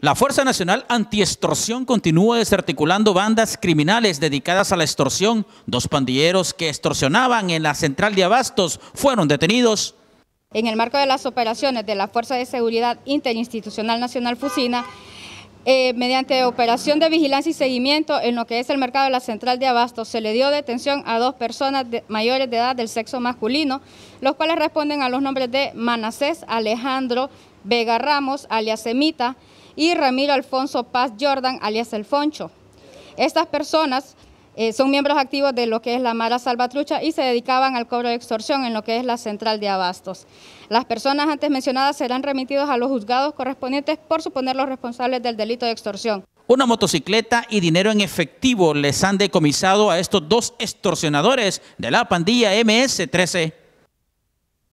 La Fuerza Nacional Anti-Extorsión continúa desarticulando bandas criminales dedicadas a la extorsión. Dos pandilleros que extorsionaban en la central de Abastos fueron detenidos. En el marco de las operaciones de la Fuerza de Seguridad Interinstitucional Nacional Fusina, eh, mediante operación de vigilancia y seguimiento en lo que es el mercado de la central de Abastos, se le dio detención a dos personas mayores de edad del sexo masculino, los cuales responden a los nombres de Manasés Alejandro Vega Ramos, alias Semita, y Ramiro Alfonso Paz Jordan, alias El Foncho. Estas personas eh, son miembros activos de lo que es la Mara Salvatrucha y se dedicaban al cobro de extorsión en lo que es la central de abastos. Las personas antes mencionadas serán remitidas a los juzgados correspondientes por suponer los responsables del delito de extorsión. Una motocicleta y dinero en efectivo les han decomisado a estos dos extorsionadores de la pandilla MS-13.